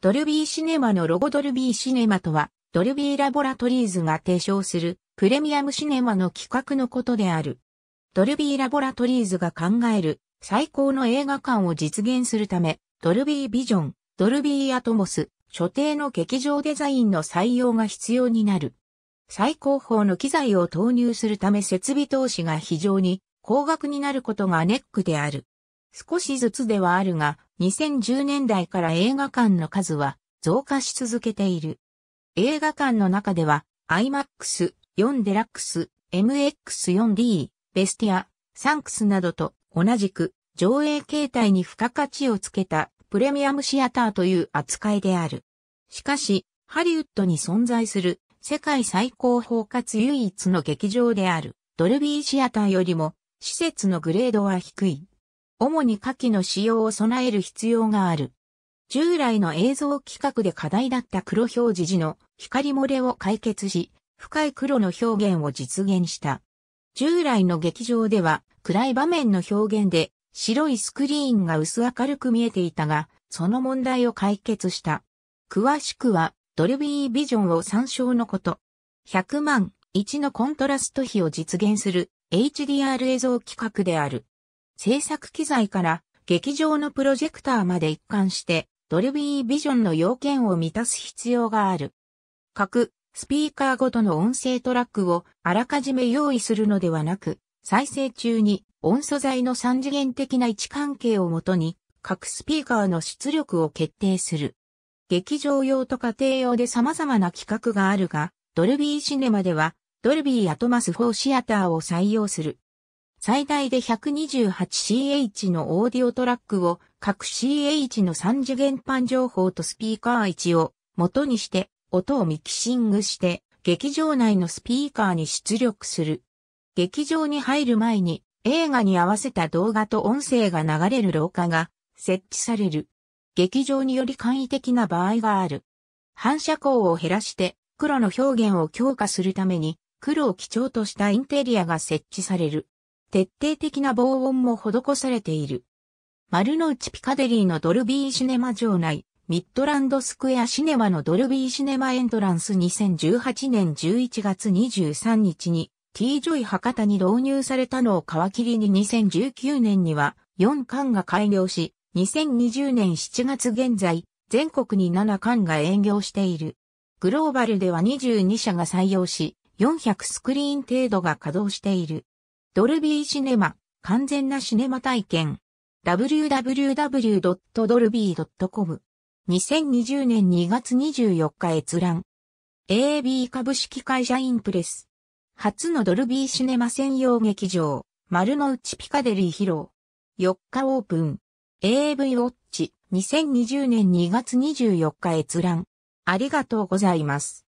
ドルビーシネマのロゴドルビーシネマとは、ドルビーラボラトリーズが提唱するプレミアムシネマの企画のことである。ドルビーラボラトリーズが考える最高の映画館を実現するため、ドルビービジョン、ドルビーアトモス、所定の劇場デザインの採用が必要になる。最高峰の機材を投入するため設備投資が非常に高額になることがネックである。少しずつではあるが、2010年代から映画館の数は増加し続けている。映画館の中では、IMAX、4デラックス、MX4D、ベスティア、サンクスなどと同じく上映形態に付加価値をつけたプレミアムシアターという扱いである。しかし、ハリウッドに存在する世界最高峰かつ唯一の劇場であるドルビーシアターよりも施設のグレードは低い。主に下記の仕様を備える必要がある。従来の映像規格で課題だった黒表示時の光漏れを解決し、深い黒の表現を実現した。従来の劇場では暗い場面の表現で白いスクリーンが薄明るく見えていたが、その問題を解決した。詳しくはドルビービジョンを参照のこと。100万1のコントラスト比を実現する HDR 映像規格である。制作機材から劇場のプロジェクターまで一貫して、ドルビービジョンの要件を満たす必要がある。各スピーカーごとの音声トラックをあらかじめ用意するのではなく、再生中に音素材の三次元的な位置関係をもとに、各スピーカーの出力を決定する。劇場用と家庭用で様々な規格があるが、ドルビーシネマでは、ドルビーアトマス4シアターを採用する。最大で 128CH のオーディオトラックを各 CH の3次元版情報とスピーカー位置を元にして音をミキシングして劇場内のスピーカーに出力する。劇場に入る前に映画に合わせた動画と音声が流れる廊下が設置される。劇場により簡易的な場合がある。反射光を減らして黒の表現を強化するために黒を基調としたインテリアが設置される。徹底的な防音も施されている。丸の内ピカデリーのドルビーシネマ場内、ミッドランドスクエアシネマのドルビーシネマエントランス2018年11月23日に T ジョイ博多に導入されたのを皮切りに2019年には4館が開業し、2020年7月現在、全国に7館が営業している。グローバルでは22社が採用し、400スクリーン程度が稼働している。ドルビーシネマ、完全なシネマ体験。www.dolby.com 2020年2月24日閲覧。AB 株式会社インプレス。初のドルビーシネマ専用劇場、丸の内ピカデリー披露。4日オープン。AV ウォッチ2020年2月24日閲覧。ありがとうございます。